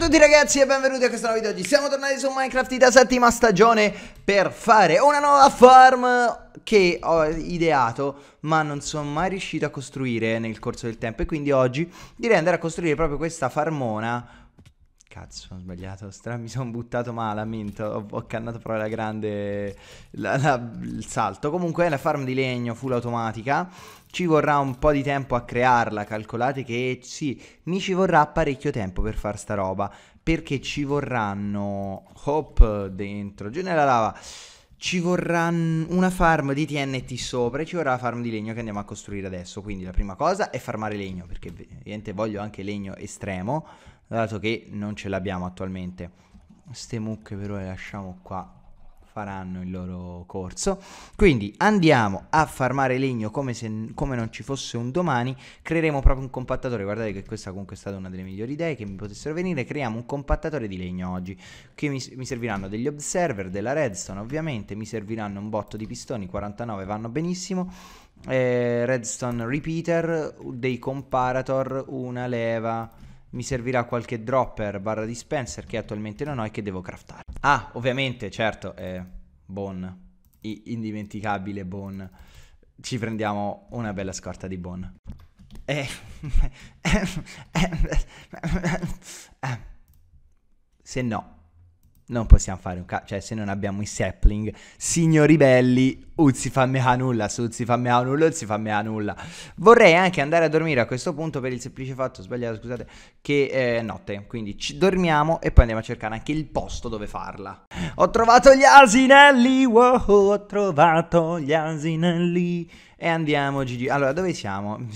a tutti ragazzi e benvenuti a questo nuovo video Oggi siamo tornati su Minecraft da settima stagione Per fare una nuova farm che ho ideato Ma non sono mai riuscito a costruire nel corso del tempo E quindi oggi direi andare a costruire proprio questa farmona Cazzo, ho sbagliato. Stra- mi sono buttato male, amminto. Ho, ho cannato proprio la grande. La, la, il salto. Comunque è la farm di legno full automatica. Ci vorrà un po' di tempo a crearla. Calcolate che sì, mi ci vorrà parecchio tempo per fare sta roba. Perché ci vorranno. Hop dentro, giù nella lava ci vorrà una farm di TNT sopra e ci vorrà la farm di legno che andiamo a costruire adesso. Quindi la prima cosa è farmare legno, perché ovviamente voglio anche legno estremo dato che non ce l'abbiamo attualmente. Ste mucche però le lasciamo qua, faranno il loro corso. Quindi andiamo a farmare legno come se come non ci fosse un domani, creeremo proprio un compattatore, guardate che questa comunque è stata una delle migliori idee che mi potessero venire, creiamo un compattatore di legno oggi, che mi, mi serviranno degli observer, della redstone ovviamente, mi serviranno un botto di pistoni, 49 vanno benissimo, eh, redstone repeater, dei comparator, una leva mi servirà qualche dropper barra dispenser che attualmente non ho e che devo craftare. Ah, ovviamente, certo, eh, Bon, indimenticabile Bon. Ci prendiamo una bella scorta di Bon. Eh, eh, eh, se no, non possiamo fare un cazzo, cioè se non abbiamo i sapling, signori belli, Uzzi fammi a nulla, su Uzzi fammi a nulla, Uzzi fammi a nulla. Vorrei anche andare a dormire a questo punto per il semplice fatto, sbagliato scusate, che è eh, notte, quindi ci dormiamo e poi andiamo a cercare anche il posto dove farla. Ho trovato gli asinelli, wow, ho trovato gli asinelli e andiamo Gigi. Allora, dove siamo?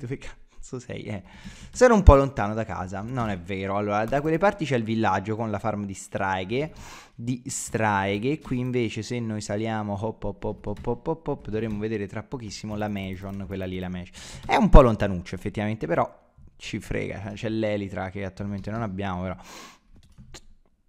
Dove cazzo? cazzo sei? Eh. Sono un po' lontano da casa. Non è vero. Allora, da quelle parti c'è il villaggio con la farm di straighe. Di straighe. Qui invece, se noi saliamo hop hop hop hop hop hop, hop dovremmo vedere tra pochissimo la mansion. Quella lì, la mansion. È un po' lontanuccio, effettivamente, però ci frega. C'è l'elitra che attualmente non abbiamo, però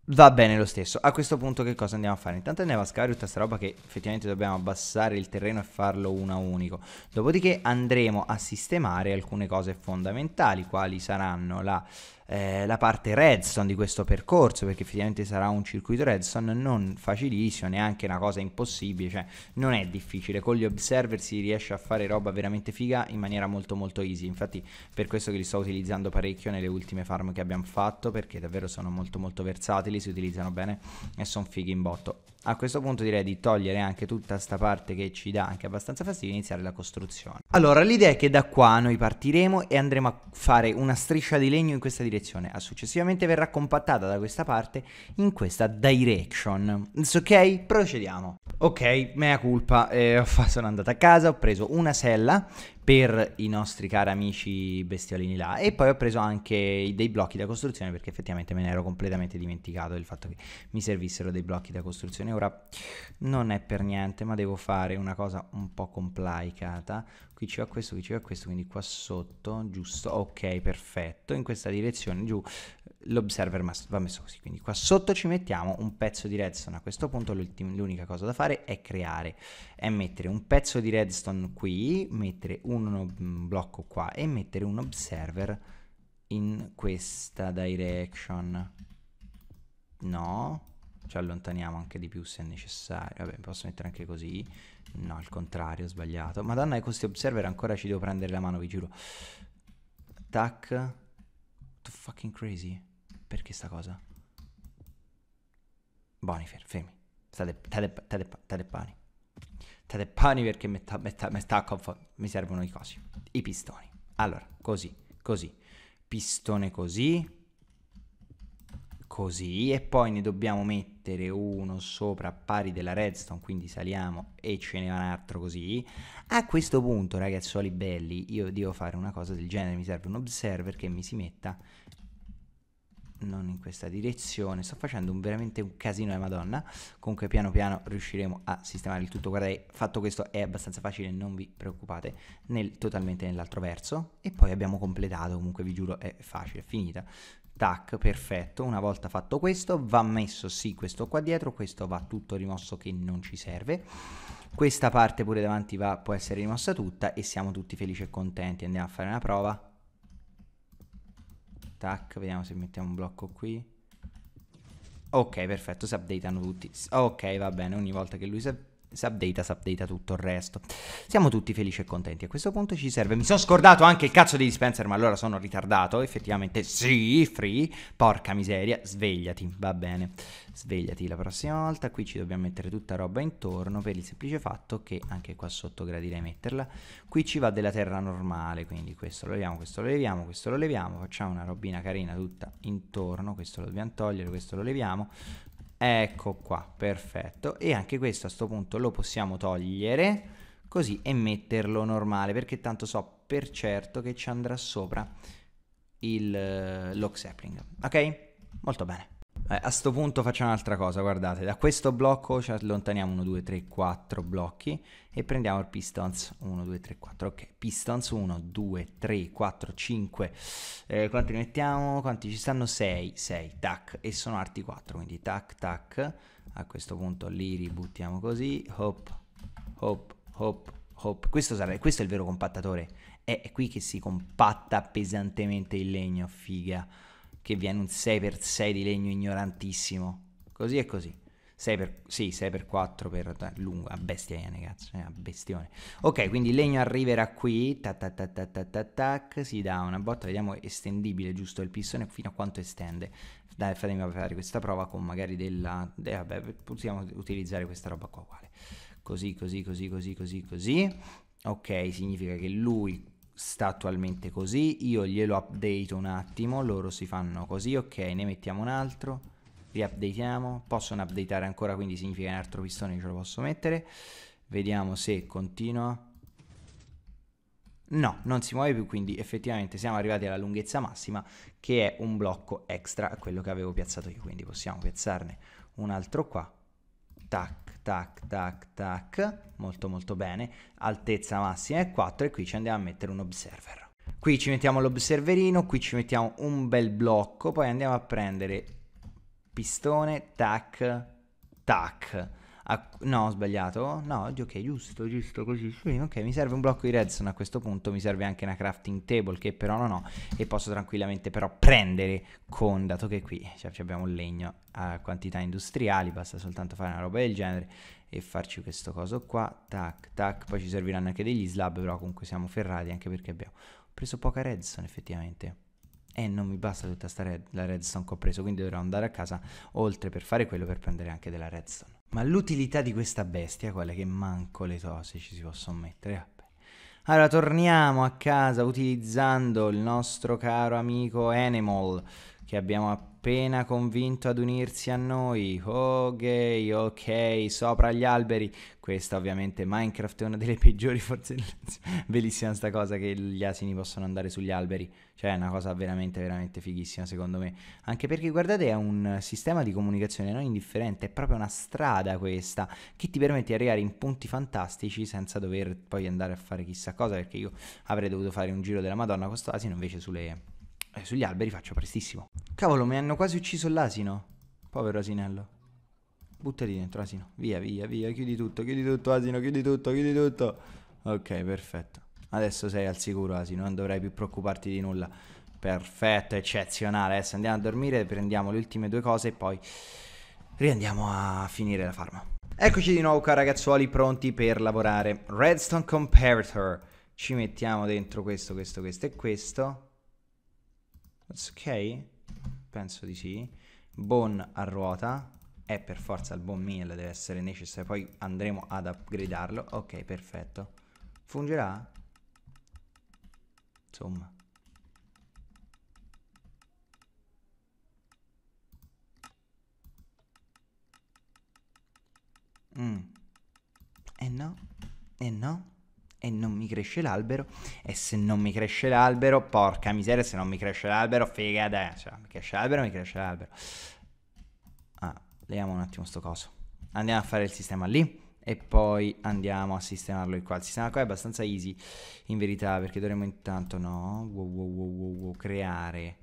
Va bene lo stesso. A questo punto che cosa andiamo a fare? Intanto andiamo a scavare tutta questa roba che effettivamente dobbiamo abbassare il terreno e farlo uno a unico. Dopodiché andremo a sistemare alcune cose fondamentali, quali saranno la eh, la parte redstone di questo percorso, perché effettivamente sarà un circuito redstone non facilissimo, neanche una cosa impossibile, cioè non è difficile, con gli observer si riesce a fare roba veramente figa in maniera molto molto easy, infatti per questo che li sto utilizzando parecchio nelle ultime farm che abbiamo fatto, perché davvero sono molto molto versatili, si utilizzano bene e sono fighi in botto. A questo punto direi di togliere anche tutta sta parte che ci dà anche abbastanza fastidio e iniziare la costruzione. Allora, l'idea è che da qua noi partiremo e andremo a fare una striscia di legno in questa direzione. A successivamente verrà compattata da questa parte in questa direction. It's ok? Procediamo. Ok, mea culpa, eh, sono andato a casa, ho preso una sella per i nostri cari amici bestiolini là e poi ho preso anche dei blocchi da costruzione perché effettivamente me ne ero completamente dimenticato del fatto che mi servissero dei blocchi da costruzione ora non è per niente ma devo fare una cosa un po' complicata qui ci va questo, qui ci va questo, quindi qua sotto, giusto, ok, perfetto, in questa direzione giù l'observer va messo così, quindi qua sotto ci mettiamo un pezzo di redstone, a questo punto l'unica cosa da fare è creare, è mettere un pezzo di redstone qui, mettere un blocco qua e mettere un observer in questa direction, no, ci allontaniamo anche di più se necessario, vabbè posso mettere anche così, No, al contrario, ho sbagliato. Madonna, e questi observer ancora ci devo prendere la mano, vi giuro. Tac. To fucking crazy. Perché sta cosa? Bonifer, fermi. State, state, state, state pani. State pani perché mi sta, sta, mi servono i cosi. I pistoni. Allora, così, così. Pistone così così e poi ne dobbiamo mettere uno sopra pari della redstone quindi saliamo e ce n'è un altro così a questo punto ragazzuoli belli io devo fare una cosa del genere mi serve un observer che mi si metta non in questa direzione sto facendo un, veramente un casino della eh, madonna comunque piano piano riusciremo a sistemare il tutto guardate fatto questo è abbastanza facile non vi preoccupate nel, totalmente nell'altro verso e poi abbiamo completato comunque vi giuro è facile è finita tac, perfetto, una volta fatto questo va messo sì questo qua dietro, questo va tutto rimosso che non ci serve, questa parte pure davanti va, può essere rimossa tutta e siamo tutti felici e contenti, andiamo a fare una prova, tac, vediamo se mettiamo un blocco qui, ok perfetto, si updateano tutti, ok va bene, ogni volta che lui si si updata, si updata tutto il resto. Siamo tutti felici e contenti. A questo punto ci serve. Mi sono scordato anche il cazzo di dispenser, ma allora sono ritardato. Effettivamente, sì, free. Porca miseria, svegliati, va bene. Svegliati la prossima volta. Qui ci dobbiamo mettere tutta roba intorno per il semplice fatto che anche qua sotto gradirei metterla. Qui ci va della terra normale, quindi questo lo leviamo, questo lo leviamo, questo lo leviamo. Facciamo una robina carina tutta intorno. Questo lo dobbiamo togliere, questo lo leviamo Ecco qua, perfetto. E anche questo a questo punto lo possiamo togliere così e metterlo normale perché tanto so per certo che ci andrà sopra il, eh, lock sapling. Ok? Molto bene. Eh, a sto punto facciamo un'altra cosa, guardate, da questo blocco ci allontaniamo 1, 2, 3, 4 blocchi e prendiamo il pistons 1, 2, 3, 4, ok, pistons 1, 2, 3, 4, 5, eh, quanti ne mettiamo? Quanti ci stanno? 6, 6, tac, e sono arti 4, quindi tac, tac, a questo punto li ributtiamo così, hop, hop, hop, hop, questo, sarebbe, questo è il vero compattatore, è qui che si compatta pesantemente il legno, figa che viene un 6x6 di legno ignorantissimo. Così e così. 6 per, sì, 6 per 4 per lunga, bestione, cazzo, eh, bestione. Ok, quindi il legno arriverà qui, tac, tac, tac, tac, tac, tac, tac, si dà una botta, vediamo estendibile giusto il pistone, fino a quanto estende. Dai, fatemi fare questa prova con magari della... Eh, vabbè, possiamo utilizzare questa roba qua uguale. Così, così, così, così, così, così. Ok, significa che lui sta attualmente così, io glielo update un attimo, loro si fanno così, ok, ne mettiamo un altro, riupdatiamo, possono updateare ancora, quindi significa che un altro pistone ce lo posso mettere, vediamo se continua, No, non si muove più, quindi effettivamente siamo arrivati alla lunghezza massima che è un blocco extra a quello che avevo piazzato io, quindi possiamo piazzarne un altro qua, tac, tac, tac, tac, molto molto bene, altezza massima è 4 e qui ci andiamo a mettere un observer. Qui ci mettiamo l'observerino, qui ci mettiamo un bel blocco, poi andiamo a prendere pistone, tac, tac a, no, ho sbagliato. No, ok, giusto, giusto, così. Sì, ok, mi serve un blocco di redstone a questo punto. Mi serve anche una crafting table che però non ho. E posso tranquillamente però prendere con, dato che qui cioè, abbiamo il legno a quantità industriali. Basta soltanto fare una roba del genere e farci questo coso qua. Tac, tac. Poi ci serviranno anche degli slab, però comunque siamo ferrati anche perché abbiamo preso poca redstone effettivamente. E non mi basta tutta red la redstone che ho preso, quindi dovrò andare a casa oltre per fare quello per prendere anche della redstone. Ma l'utilità di questa bestia qual che manco le tose ci si possono mettere? Vabbè. Allora torniamo a casa utilizzando il nostro caro amico Animal che abbiamo appena appena convinto ad unirsi a noi. Oh gay, ok, sopra gli alberi. Questa ovviamente Minecraft è una delle peggiori forze. Bellissima sta cosa che gli asini possono andare sugli alberi. Cioè è una cosa veramente, veramente fighissima secondo me. Anche perché guardate è un sistema di comunicazione non indifferente, è proprio una strada questa che ti permette di arrivare in punti fantastici senza dover poi andare a fare chissà cosa perché io avrei dovuto fare un giro della Madonna con questo asino invece sulle eh, sugli alberi faccio prestissimo. Cavolo, mi hanno quasi ucciso l'asino. Povero asinello. Buttati dentro, asino. Via, via, via. Chiudi tutto, chiudi tutto, asino, chiudi tutto, chiudi tutto. Ok, perfetto. Adesso sei al sicuro, asino. Non dovrai più preoccuparti di nulla. Perfetto, eccezionale. Adesso andiamo a dormire, prendiamo le ultime due cose e poi riandiamo a finire la farma. Eccoci di nuovo qua ragazzuoli pronti per lavorare Redstone Comparator Ci mettiamo dentro questo, questo, questo e questo ok? Penso di sì. Bone a ruota, è per forza il bone meal, deve essere necessario, poi andremo ad upgradarlo, ok, perfetto. Fungerà? Insomma. Mm. E eh no? E eh no? e non mi cresce l'albero e se non mi cresce l'albero, porca miseria, se non mi cresce l'albero, figata, cioè, mi cresce l'albero, mi cresce l'albero. Ah, leviamo un attimo sto coso. Andiamo a fare il sistema lì e poi andiamo a sistemarlo qua. Il sistema qua è abbastanza easy in verità perché dovremmo intanto, no, wow, wow, wow, wow, creare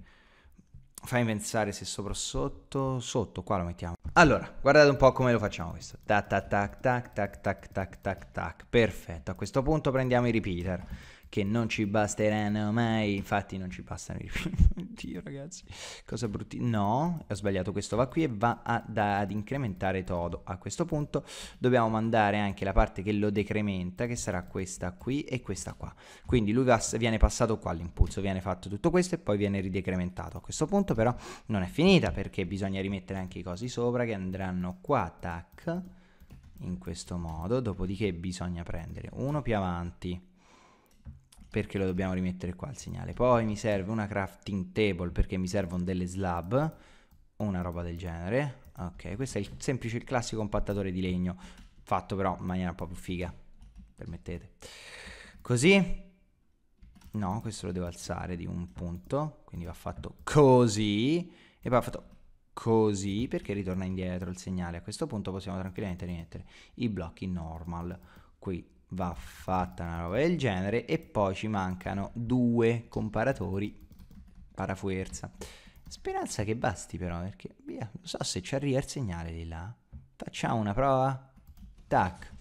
Fammi pensare se sopra o sotto. Sotto, qua lo mettiamo. Allora, guardate un po' come lo facciamo questo. Tac, tac, tac, tac, tac, tac, tac, tac, tac. Perfetto, a questo punto prendiamo i repeater che non ci basteranno mai. Infatti, non ci bastano i film. Oddio, ragazzi, cosa bruttina. No, ho sbagliato. Questo va qui e va ad, ad incrementare todo. A questo punto dobbiamo mandare anche la parte che lo decrementa, che sarà questa qui e questa qua. Quindi lui va, viene passato qua l'impulso, viene fatto tutto questo e poi viene ridecrementato. A questo punto, però, non è finita perché bisogna rimettere anche i cosi sopra che andranno qua, tac in questo modo, dopodiché bisogna prendere uno più avanti, perché lo dobbiamo rimettere qua il segnale. Poi mi serve una crafting table perché mi servono delle slab o una roba del genere. Ok, questo è il semplice, il classico compattatore di legno, fatto però in maniera un po' più figa, permettete. Così, no, questo lo devo alzare di un punto, quindi va fatto così, e poi va fatto così perché ritorna indietro il segnale. A questo punto possiamo tranquillamente rimettere i blocchi normal qui va fatta una roba del genere e poi ci mancano due comparatori parafuerza speranza che basti però perché via non so se ci arriva il segnale di là facciamo una prova tac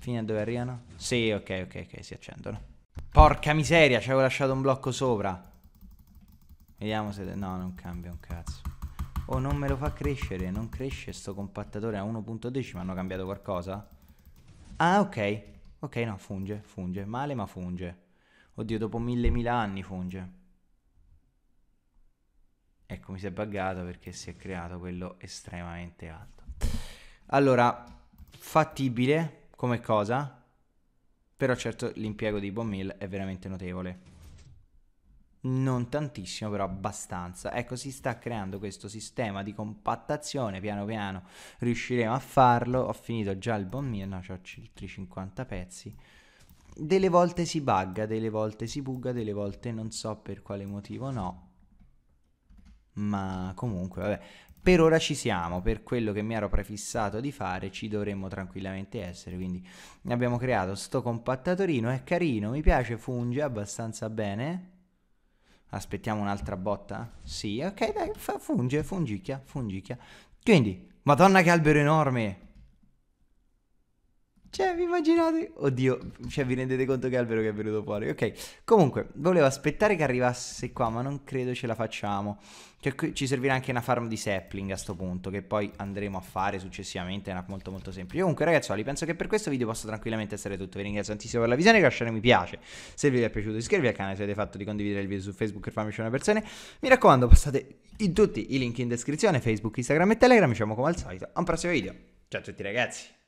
fino a dove arrivano? sì ok ok ok si accendono porca miseria ci avevo lasciato un blocco sopra vediamo se no non cambia un cazzo oh non me lo fa crescere non cresce sto compattatore a 1.10 ma hanno cambiato qualcosa? Ah, ok. Ok, no, funge, funge. Male, ma funge. Oddio, dopo mille mila anni funge. Ecco, mi si è buggato perché si è creato quello estremamente alto. Allora, fattibile come cosa, però certo l'impiego di Bommil è veramente notevole non tantissimo, però abbastanza. Ecco, si sta creando questo sistema di compattazione, piano piano riusciremo a farlo. Ho finito già il bon mio, no, ho altri 50 pezzi. Delle volte si bugga, delle volte si bugga, delle volte non so per quale motivo no. Ma comunque, vabbè, per ora ci siamo, per quello che mi ero prefissato di fare ci dovremmo tranquillamente essere, quindi abbiamo creato sto compattatorino, è carino, mi piace, funge abbastanza bene Aspettiamo un'altra botta? Sì, ok, dai, funge, fungicchia, fungicchia. Quindi, madonna che albero enorme! Cioè, vi immaginate? Oddio, cioè, vi rendete conto che albero che è venuto fuori. Ok, comunque, volevo aspettare che arrivasse qua, ma non credo ce la facciamo. Cioè, ci servirà anche una farm di sapling a sto punto, che poi andremo a fare successivamente, è una molto molto semplice. Comunque, ragazzuoli, penso che per questo video possa tranquillamente essere tutto. Vi ringrazio tantissimo per la visione, lasciate un mi piace. Se vi è piaciuto iscrivervi al canale, se avete fatto di condividere il video su Facebook per farmi una persone. Mi raccomando, passate in tutti i link in descrizione, Facebook, Instagram e Telegram. Ci vediamo come al solito a un prossimo video. Ciao a tutti ragazzi!